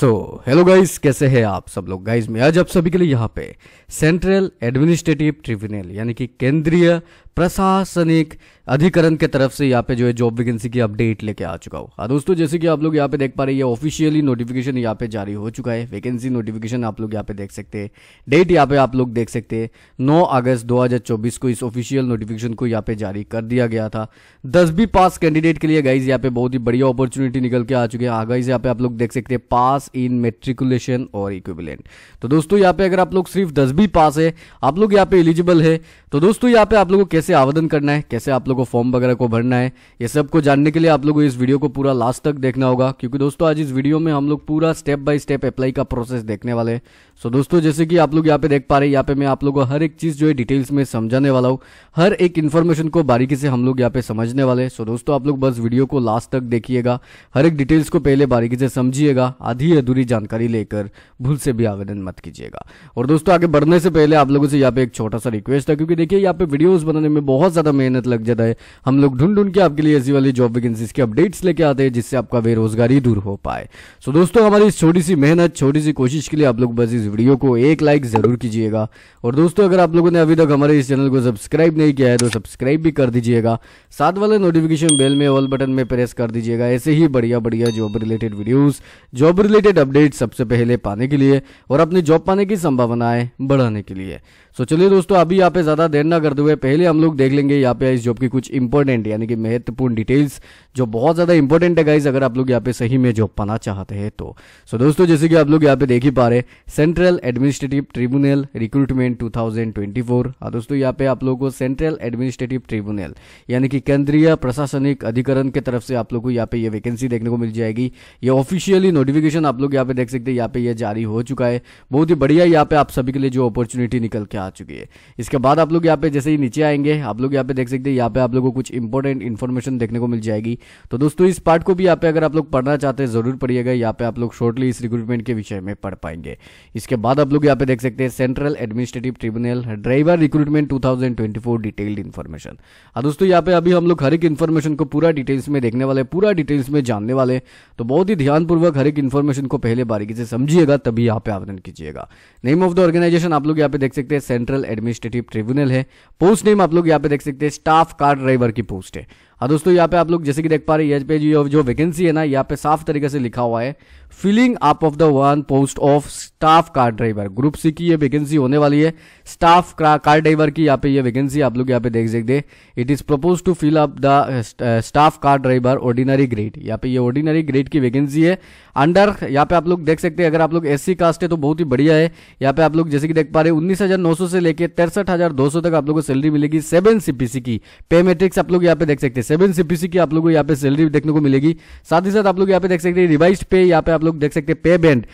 So hello guys कैसे हैं आप सब लोग गाइस मैं आज आप सभी के लिए यहाँ पे सेंट्रल एडमिनिस्ट्रेटिव ट्रिब्यूनल यानी कि केंद्रीय प्रशासनिक अधिकरण के तरफ से यहाँ पे जो है जॉब वैकेंसी की अपडेट लेके आ चुका हूँ हाँ दोस्तों जैसे कि आप लोग यहाँ पे देख पा रहे हैं ऑफिशियली नोटिफिकेशन यहाँ पे जारी हो चुका है वैकेंसी नोटिफिकेशन आप लोग यहाँ पे देख सकते हैं डेट यहाँ पे आप लोग देख सकते हैं नौ अगस्त दो को इस ऑफिशियल नोटिफिकेशन को यहाँ पे जारी कर दिया गया था दसवीं पास कैंडिडेट के लिए गाइज यहाँ पे बहुत ही बढ़िया अपॉर्चुनिटी निकल के आ चुके हैं गाइज हाँ यहाँ पे आप लोग देख सकते हैं पास इन मेट्रिकुलेशन और इक्विवेलेंट तो दोस्तों यहाँ पे अगर आप लोग सिर्फ दस भी पास है आप लोग यहाँ पे एलिजिबल है तो दोस्तों यहाँ पे आप लोगों को कैसे आवेदन करना है कैसे आप लोगों को फॉर्म वगैरह को भरना है ये सब को जानने के लिए आप लोगों को इस वीडियो को पूरा लास्ट तक देखना होगा क्योंकि दोस्तों आज इस वीडियो में हम लोग पूरा स्टेप बाय स्टेप अप्लाई का प्रोसेस देखने वाले हैं सो दोस्तों जैसे कि आप लोग यहाँ पे देख पा रहे हैं यहाँ पे मैं आप लोगों को हर एक चीज जो है डिटेल्स में समझाने वाला हूँ हर एक इन्फॉर्मेशन को बारीकी से हम लोग यहाँ पे समझने वाले सो दोस्तों आप लोग बस वीडियो को लास्ट तक देखिएगा हर एक डिटेल्स को पहले बारीकी से समझिएगा आधी अधूरी जानकारी लेकर भूल से भी आवेदन मत कीजिएगा और दोस्तों आगे बढ़ने से पहले आप लोगों से यहाँ पे एक छोटा सा रिक्वेस्ट है क्योंकि देखिए यहाँ पे वीडियोस बनाने में बहुत ज्यादा मेहनत लग जाता है हम लोग ढूंढ ढूंढ के आपके लिए ऐसी वाली जॉब वैकेंसीज के अपडेट्स लेके आते हैं जिससे आपका बेरोजगारी दूर हो पाए सो दोस्तों हमारी छोटी सी मेहनत छोटी सी कोशिश के लिए आप लोग बस इस वीडियो को एक लाइक जरूर कीजिएगा और दोस्तों अगर आप लोगों ने अभी तक हमारे इस चैनल को सब्सक्राइब नहीं किया है तो सब्सक्राइब भी कर दीजिएगा साथ वाले नोटिफिकेशन बेल में ऑल बटन में प्रेस कर दीजिएगा ऐसे ही बढ़िया बढ़िया job related videos job related related update सबसे पहले पाने के लिए और अपनी जॉब पाने की संभावनाएं बढ़ाने के लिए सो चलिए दोस्तों अभी यहाँ पे ज्यादा देर ना करते हुए पहले हम लोग देख लेंगे यहाँ पे इस जॉब की कुछ इंपॉर्टेंट यानी कि महत्वपूर्ण डिटेल्स जो बहुत ज्यादा इंपॉर्टेंट है गाइज अगर आप लोग यहाँ पे सही में जॉब पाना चाहते हैं तो सो दोस्तों जैसे कि आप लोग यहाँ पे देख ही पा रहे central administrative tribunal recruitment two हाँ दोस्तों यहाँ पे आप लोगों को सेंट्रल एडमिनिस्ट्रेटिव ट्रिब्यूनल यानी कि केंद्रीय प्रशासनिक अधिकरण के तरफ से आप लोग को यहाँ पे ये वैकेंसी देखने को मिल जाएगी ये ऑफिशियली नोटिफिकेशन आप लोग यहाँ पे देख सकते हैं यहाँ पे ये जारी हो चुका है बहुत ही बढ़िया यहाँ पे आप सभी के लिए जो अपॉर्चुनिटी निकल के आ चुकी है इसके बाद आप लोग यहाँ पे जैसे ही नीचे आएंगे आप लोग यहाँ पे देख सकते हैं यहाँ पे आप लोग को कुछ इंपॉर्टेंट इन्फॉर्मेशन देखने को मिल जाएगी तो दोस्तों इस पार्ट को भी यहाँ पे अगर आप लोग पढ़ना चाहते हैं जरूर पढ़िएगा यहाँ पे आप लोग शॉर्टली इस रिक्रूटमेंट के विषय में पढ़ पाएंगे इसके बाद आप लोग यहाँ पे देख सकते हैं central administrative tribunal driver recruitment two detailed information और दोस्तों यहाँ पे अभी हम लोग हर एक इन्फॉर्मेशन को पूरा डिटेल्स में देखने वाले पूरा डिटेल्स में जानने वाले तो बहुत ही ध्यानपूर्वक हर एक इन्फॉर्मेशन ऑर्गेनाइजेशन को पहले बारीकी से समझिएगा तभी यहाँ पे आवेदन कीजिएगा नेम ऑफ द ऑर्गेनाइजेशन आप लोग यहाँ पे देख सकते हैं सेंट्रल एडमिनिस्ट्रेटिव ट्रिब्यूनल है पोस्ट नेम आप लोग यहाँ पे देख सकते हैं स्टाफ कार ड्राइवर की पोस्ट है हाँ दोस्तों यहाँ पे आप लोग जैसे कि देख पा रहे हैं यहाँ पे जो जो वैकेंसी है ना यहाँ पे साफ तरीके से लिखा हुआ है filling up of the one post of staff car driver group C की ये वैकेंसी होने वाली है स्टाफ कार ड्राइवर की यहाँ पे ये वैकेंसी आप लोग यहाँ पे देख सकते it is propose to fill up the staff car driver ordinary grade यहाँ पे ये ऑर्डिनरी ग्रेड की वैकेंसी है अंडर यहाँ पे आप लोग देख सकते हैं अगर आप लोग एस कास्ट है तो बहुत ही बढ़िया है यहाँ पे आप लोग जैसे कि देख पा रहे उन्नीस हजार नौ सौ से लेकर तिरसठ हजार दो सौ तक आप लोग को सैलरी मिलेगी सेवन सीपीसी की पे मेट्रिक्स आप लोग यहाँ पे देख सकते हैं सेवन सीपीसी की आप लोगों को यहाँ पे सैलरी देखने को मिलेगी साथ ही साथ आप लोग यहाँ पे देख सकते हैं रिवाइज पे यहाँ पे आप लोग देख सकते हैं पे बैंड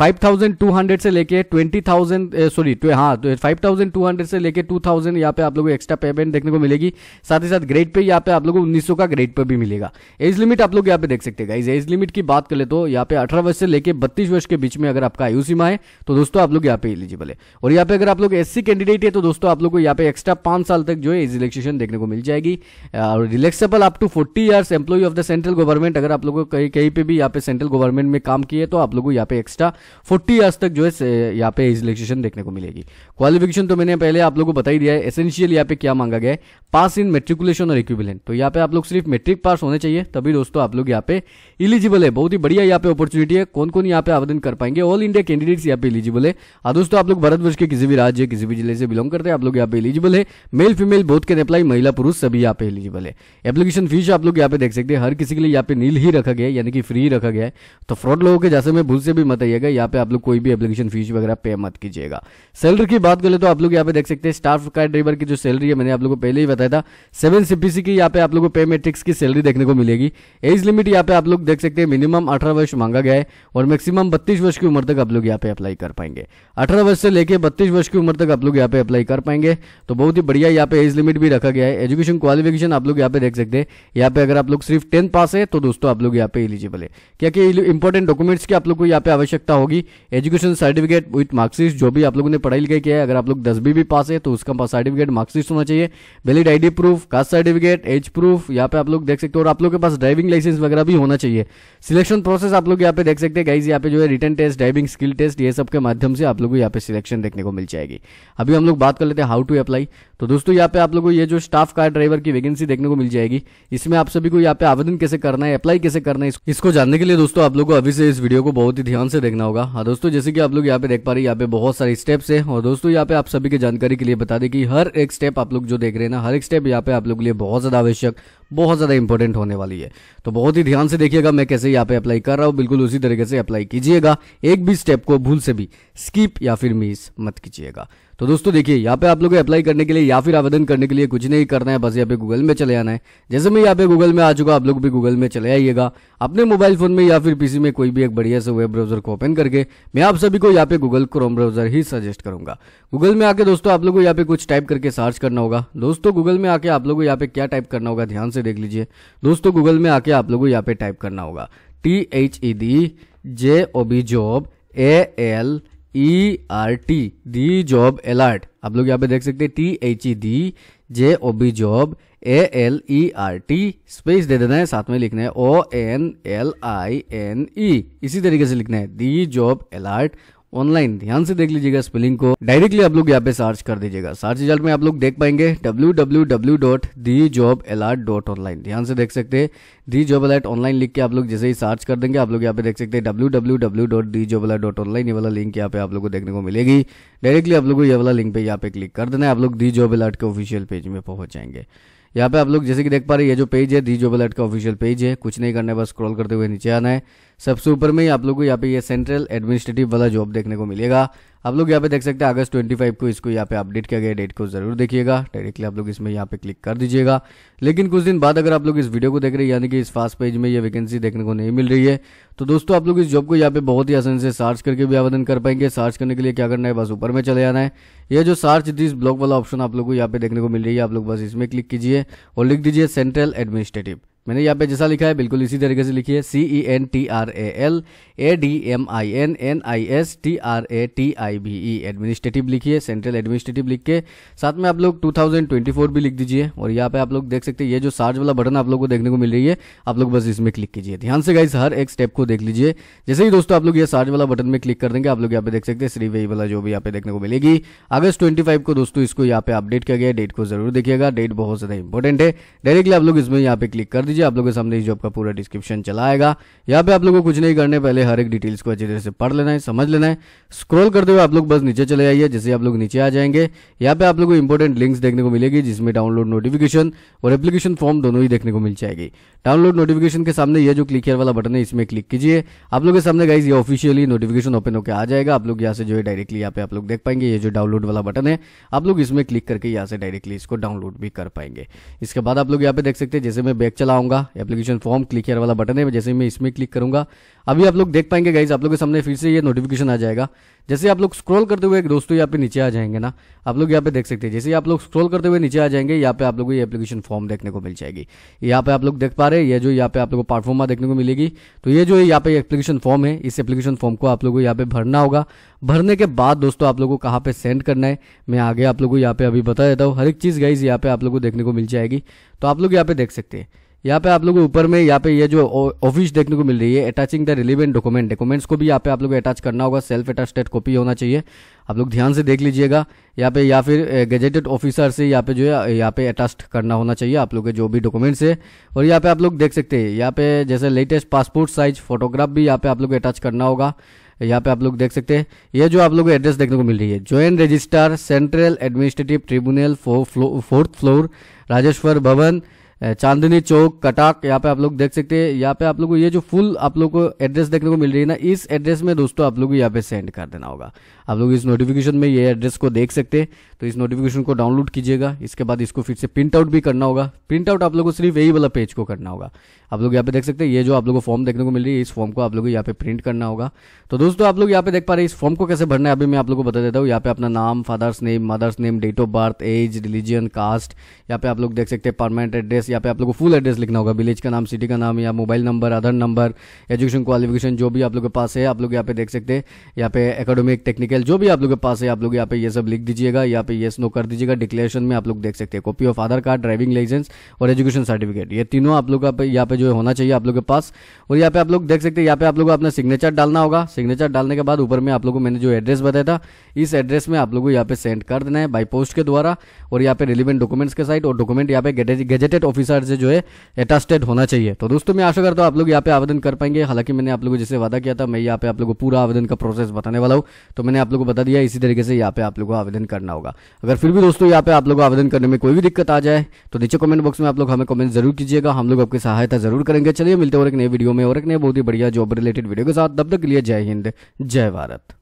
फाइव से लेके ट्वेंटी थाउजेंड सॉरी हाँ फाइव से लेके टू थाउजेंड पे आप लोग को एक्स्ट्रा पे बैंड देखने को मिलेगी साथ ही साथ ग्रेड पे यहाँ पे आप लोग उन्नीस का ग्रेड पे भी मिलेगा एज लिमिट आप लोग यहाँ पे देख सकते हैं एज लिमिट की बात करें तो यहाँ पे अठारह वर्ष से लेकर बत्तीस वर्ष के बीच में अगर आपका आयु सीमा है तो दोस्तों आप लोग यहाँ पे एलिजिबल है और यहाँ पे अगर आप लोग एससी कैंडिडेट है तो दोस्तों आप लोग को यहाँ पे एक्स्ट्रा पांच साल तक जो है एज देखने को मिल जाएगी और relax taxable up to forty years employee of the central government अगर आप लोगों कहीं कहीं पे भी यहाँ पे सेंट्रल गवर्नमेंट में काम किए तो आप लोगों को यहाँ पे एक्स्ट्रा फोर्टी ईयर्स तक जो है यहाँ पे रिलैक्सेशन देखने को मिलेगी क्वालिफिकेशन तो मैंने पहले आप लोगों को बताई दिया है एसेंशियल यहाँ पे क्या मांगा गया है पास इन मेट्रिकुलेशन और इक्विबलेंट तो यहाँ पे आप लोग सिर्फ मेट्रिक पास होने चाहिए तभी दोस्तों आप लोग यहाँ पे इलिजिबल है बहुत ही बढ़िया यहाँ पे अपॉर्चुनिटी है कौन कौन यहाँ पे आवेदन कर पाएंगे ऑल इंडिया कैंडिडेट्स यहाँ पे इलिजिबल है और दोस्तों आप लोग भारतवर्ष के किसी भी राज्य किसी भी जिले से बिलोंग करते हैं आप लोग यहाँ पे इलिजिबल है male female both can apply महिला पुरुष सभी यहाँ पे इलिजिबल है एप्लीकेशन फीस आप लोग यहाँ पे देख सकते हैं हर किसी के लिए यहाँ पे नील ही रखा गया है यानी कि फ्री रखा गया है तो फ्रॉड लोगों के जैसे में भूल से भी मत आइएगा यहाँ पे आप लोग कोई भी एप्लीकेशन फीस वगैरह पे मत कीजिएगा सैलरी की बात करें तो आप लोग यहाँ पे देख सकते हैं स्टाफ कार ड्राइवर की जो सैलरी है मैंने आप लोग को पहले ही बताया था सेवन सीपीसी की यहाँ पे आप लोग को पे मेट्रिक्स की सैलरी देखने को मिलेगी एज लिमिट यहाँ पे आप लोग देख सकते हैं मिनिमम अठारह वर्ष मांगा गया है और मैक्सिमम बत्तीस वर्ष की उम्र तक आप लोग यहाँ पे अप्लाई कर पाएंगे अठारह वर्ष से लेकर बत्तीस वर्ष की उम्र तक आप लोग यहाँ पे अप्लाई कर पाएंगे तो बहुत ही बढ़िया यहाँ पे एज लिमिट भी रखा गया है एजुकेशन क्वालिफिकेशन आप लोग यहाँ पे देख सकते हैं यहाँ पे अगर आप लोग सिर्फ टेंथ पास है तो दोस्तों आप लोग यहाँ पे एलिजिबल है क्या इंपॉर्टेंट डॉक्यूमेंट्स की आप लोग को यहाँ पे आवश्यकता होगी एजुकेशन सर्टिफिकेट विथ मार्क्सिस जो भी आप लोगों ने पढ़ाई लिखाई किया है अगर आप लोग दस भी पास है तो उसका सर्टिफिकेट मार्क्सिस होना चाहिए valid ID proof caste certificate age proof यहाँ पे आप लोग देख सकते हो और आप लोग के पास ड्राइविंग लाइसेंस वगैरह भी होना चाहिए सिलेक्शन प्रोसेस आप लोग यहाँ पे देख सकते हैं गाइज यहाँ पे जो है written test driving skill test ये सब के माध्यम से आप लोग को यहाँ पे सिलेक्शन देखने को मिल जाएगी अभी हम लोग बात कर लेते हैं हाउ टू अप्लाई तो दोस्तों यहाँ पे आप लोगों को ये जो स्टाफ कार ड्राइवर की वैकेंसी देखने को मिल जाएगी जाएगी इसमें आप सभी को यहाँ पे आवेदन कैसे करना है अप्लाई कैसे करना है इसको जानने के लिए दोस्तों आप लोग को अभी से इस वीडियो को बहुत ही ध्यान से देखना होगा हाँ दोस्तों जैसे कि आप लोग यहाँ पे देख पा रहे हैं यहाँ पे बहुत सारे स्टेप्स है और दोस्तों यहाँ पे आप सभी की जानकारी के लिए बता दें कि हर एक स्टेप आप लोग जो देख रहे हैं ना हर एक स्टेप यहाँ पे आप लोग के लिए बहुत ज्यादा आवश्यक बहुत ज़्यादा इंपॉर्टेंट होने वाली है तो बहुत ही ध्यान से देखिएगा मैं कैसे यहाँ पे अप्लाई कर रहा हूँ बिल्कुल उसी तरीके से अप्लाई कीजिएगा एक भी स्टेप को भूल से भी स्किप या फिर मिस मत कीजिएगा तो दोस्तों देखिए यहाँ पे आप लोग अप्लाई करने के लिए या फिर आवेदन करने के लिए कुछ नहीं करना है बस यहाँ पे गूगल में चले आना है जैसे मैं यहाँ पे गूगल में आ चुका आप लोग भी गूगल में चले आइएगा अपने मोबाइल फोन में या फिर पीसी में कोई भी एक बढ़िया से वेब ब्राउजर को ओपन करके मैं आप सभी को यहाँ पे गूगल क्रोम ब्राउजर ही सजेस्ट करूंगा गूगल में आके दोस्तों आप लोग को यहाँ पे कुछ टाइप करके सर्च करना होगा दोस्तों गूगल में आके आप लोग को यहाँ पे क्या टाइप करना होगा ध्यान से से देख लीजिए दोस्तों गूगल में आके आप लोगों को यहाँ पे टाइप करना होगा T H E D J O B job A L E R T D job alert आप लोग यहाँ पे देख सकते हैं T H E D J O B job A L E R T space दे देना है साथ में लिखना है O N L I N E इसी तरीके से लिखना है दी जॉब अलर्ट ऑनलाइन ध्यान से देख लीजिएगा स्पेलिंग को डायरेक्टली आप लोग यहाँ पे सर्च कर दीजिएगा सर्च रिजल्ट में आप लोग देख पाएंगे W W W dot the job alert dot online ध्यान से देख सकते हैं दी जॉब अलर्ट ऑनलाइन लिख के आप लोग जैसे ही सर्च कर देंगे आप लोग यहाँ पे देख सकते हैं W W W dot the job alert dot online ये वाला लिंक यहाँ पे आप लोग को देखने को मिलेगी डायरेक्टली आप लोग को ये वाला लिंक पे यहाँ पे क्लिक कर देना है आप लोग दी जॉब अलर्ट के ऑफिशियल पेज में पहुंच जाएंगे यहाँ पे आप लोग जैसे कि देख पा रहे हैं ये जो पेज है दी जॉब अलर्ट का ऑफिशियल पेज है कुछ नहीं करने बस स्क्रॉल करते हुए नीचे आना है सबसे ऊपर में ही आप लोग को यहाँ पे ये सेंट्रल एडमिनिस्ट्रेटिव वाला जॉब देखने को मिलेगा आप लोग यहाँ पे देख सकते हैं अगस्त 25 को इसको यहाँ पे अपडेट किया गया डेट को जरूर देखिएगा डायरेक्टली आप लोग इसमें यहाँ पे क्लिक कर दीजिएगा लेकिन कुछ दिन बाद अगर आप लोग इस वीडियो को देख रहे हैं यानी कि इस फास्ट पेज में ये वैकेंसी देखने को नहीं मिल रही है तो दोस्तों आप लोग इस जॉब को यहाँ पे बहुत ही आसानी से सर्च करके भी आवेदन कर पाएंगे सर्च करने के लिए क्या करना है बस ऊपर में चले जाना है यह जो सर्च दिस ब्लॉक वाला ऑप्शन आप लोग को यहाँ पे देखने को मिल रही है आप लोग बस इसमें क्लिक कीजिए और लिख दीजिए सेंट्रल एडमिनिस्ट्रेटिव मैंने यहाँ पे जैसा लिखा है बिल्कुल इसी तरीके से लिखी है C E N T R A L A D M I N N I S T R A T I B E administrative लिखिए सेंट्रल e e। एडमिनिस्ट्रेटिव लिख के साथ में आप लोग 2024 भी लिख दीजिए और यहाँ पे आप लोग देख सकते हैं ये जो सार्ज वाला बटन आप लोग को देखने को मिल रही है आप लोग बस इसमें क्लिक कीजिए ध्यान से गाइस हर एक स्टेप को देख लीजिए जैसे ही दोस्तों आप लोग ये सार्ज वाला बटन में क्लिक कर देंगे आप लोग यहाँ पे देख सकते हैं श्री वही वाला जो भी यहाँ पे देखने को मिलेगी अगस्त ट्वेंटी को दोस्तों इसको यहाँ पे अपडेट किया गया डेट को जरूर देखिएगा डेट बहुत ज्यादा इंपॉर्टेंट है डायरेक्टली आप लोग इसमें यहाँ पे क्लिक कर दीजिए आप लोगों के सामने जॉब का पूरा डिस्क्रिप्शन चला आएगा यहाँ पे आप लोगों को कुछ नहीं करने पहले हर एक डिटेल्स को अच्छी तरह से पढ़ लेना है समझ लेना है स्क्रॉल करते हुए आप लोग बस नीचे चले जाइए जैसे आप लोग नीचे आ जाएंगे यहाँ पे आप लोग को इंपॉर्टेंट लिंक्स देखने को मिलेगी जिसमें डाउनलोड नोटिफिकेशन और एप्लीकेशन फॉर्म दोनों ही देखने को मिल जाएगी डाउनलोड नोटिफिकेशन के सामने ये जो क्लिक हेयर वाला बटन है इसमें क्लिक कीजिए आप लोग के सामने गाइज ये ऑफिशियली नोटिफिकेशन ओपन होकर आ जाएगा आप लोग यहाँ से जो है डायरेक्टली यहाँ पे आप लोग देख पाएंगे ये जो डाउनलोड वाला बटन है आप लोग इसमें क्लिक करके यहाँ से डायरेक्टली इसको डाउनलोड भी कर पाएंगे इसके बाद आप लोग यहाँ पे देख सकते हैं जैसे मैं बैग चला आऊँगा एप्लीकेशन फॉर्म क्लिक हेयर वाला बटन है जैसे मैं इसमें क्लिक करूँगा अभी आप लोग देख पाएंगे गाइज आप लोग के सामने फिर से ये नोटिफिकेशन आ जाएगा जैसे आप लोग स्क्रॉल करते हुए दोस्तों यहाँ पे नीचे आ जाएंगे ना आप लोग यहाँ पे देख सकते हैं जैसे आप लोग स्क्रॉल करते हुए नीचे आ जाएंगे यहाँ पे आप लोग को ये एप्लीकेशन फॉर्म देखने को मिल जाएगी यहाँ पे आप लोग देख पा रहे हैं ये जो यहाँ पे आप लोग को पार्टफॉर्मा देखने को मिलेगी तो ये जो यहाँ पे एप्लीकेशन फॉर्म है इस एप्लीकेशन फॉर्म को आप लोग को यहाँ पे भरना होगा भरने के बाद दोस्तों आप लोग को कहाँ पे सेंड करना है मैं आगे आप लोग को यहाँ पे अभी बता देता हूँ हर एक चीज़ गाइज यहाँ पे आप लोग को देखने को मिल जाएगी तो आप लोग यहाँ पे देख सकते हैं यहाँ पे आप लोगों को ऊपर में यहाँ पे ये जो ऑफिस देखने को मिल रही है attaching the relevant document documents को भी यहाँ पे आप लोग अटैच करना होगा सेल्फ अटैचेड कॉपी होना चाहिए आप लोग ध्यान से देख लीजिएगा यहाँ पे या फिर गजेटेड ऑफिसर से यहाँ पे जो है यहाँ पे अटैच करना होना चाहिए आप लोग के जो भी डॉक्यूमेंट्स है और यहाँ पे आप लोग देख सकते हैं यहाँ पे जैसे लेटेस्ट पासपोर्ट साइज फोटोग्राफ भी यहाँ पे आप लोग अटैच करना होगा यहाँ पे आप लोग देख सकते हैं ये जो आप लोग एड्रेस देखने को मिल रही है joint registrar central administrative tribunal fourth floor Rajeshwar Bhawan Chandni चौक कटाक यहाँ पे आप लोग देख सकते हैं यहाँ पे आप लोग को ये जो फुल आप लोग को एड्रेस देखने को मिल रही है ना इस एड्रेस में दोस्तों आप लोग को यहाँ पे सेंड कर देना होगा आप लोग इस नोटिफिकेशन में ये एड्रेस को देख सकते हैं तो इस नोटिफिकेशन को डाउनलोड कीजिएगा इसके बाद इसको फिर से प्रिंट आउट भी करना होगा प्रिंट आउट आप लोग को सिर्फ यही वाला पेज को करना होगा आप लोग यहाँ पे देख सकते हैं ये जो आप लोग को फॉर्म देखने को मिल रही है इस फॉर्म को आप लोग यहाँ पे प्रिंट करना होगा तो दोस्तों आप लोग यहाँ पे देख पा रहे इस फॉर्म को कैसे भरना है अभी मैं आप लोग को बता देता हूँ यहाँ पे अपना नाम father's name mother's name date of birth age religion caste यहाँ पे आप लोग देख सकते हैं परमानेंट एड्रेस यहाँ पे आप लोगों को फुल एड्रेस लिखना होगा विलेज का नाम सिटी का नाम या mobile number Aadhaar number education qualification जो भी आप लोग के पास है आप लोग यहाँ पे देख सकते हैं यहाँ पे एकेडमिक टेक्निकल जो भी आप लोग के पास है आप लोग यहाँ पे ये सब लिख दीजिएगा यहाँ पे येस नो कर दीजिएगा डिक्लेरेशन में आप लोग देख सकते हैं copy of Aadhaar card driving licence और एजुकेशन सर्टिफिकेट ये तीनों आप लोग यहाँ पे जो होना चाहिए आप लोग के पास और यहाँ पे आप लोग देख सकते हैं यहाँ पे आप लोग अपना सिग्नेचर डालना होगा सिग्नेचर डालने के बाद ऊपर में आप लोग को मैंने जो एड्रेस बताया था इस एड्रेस में आप लोग को यहाँ पे सेंड कर देना है बाई पोस्ट के द्वारा और यहाँ पे रिलीवेंट डॉक्यूमेंट्स के साइड और डॉक्यूमेंट यहाँ पे गेजेटेड ऑफिस ऑफिसर से जो है अटेस्टेड होना चाहिए तो दोस्तों मैं आशा करता हूँ आप लोग यहाँ पे आवेदन कर पाएंगे हालांकि मैंने आप लोगों को जैसे वादा किया था मैं यहाँ पे आप लोगों को पूरा आवेदन का प्रोसेस बताने वाला हूँ तो मैंने आप लोगों को बता दिया इसी तरीके से यहाँ पे आप लोगों को आवेदन करना होगा अगर फिर भी दोस्तों यहाँ पे आप लोग को आवेदन करने में कोई भी दिक्कत आ जाए तो नीचे कमेंट बॉक्स में आप लोग हमें कमेंट जरूर कीजिएगा हम लोग आपकी सहायता जरूर करेंगे चलिए मिलते और एक नए वीडियो में और एक नए बहुत ही बढ़िया जॉब रिलेटेड वीडियो के साथ तब तक के लिए जय हिंद जय भारत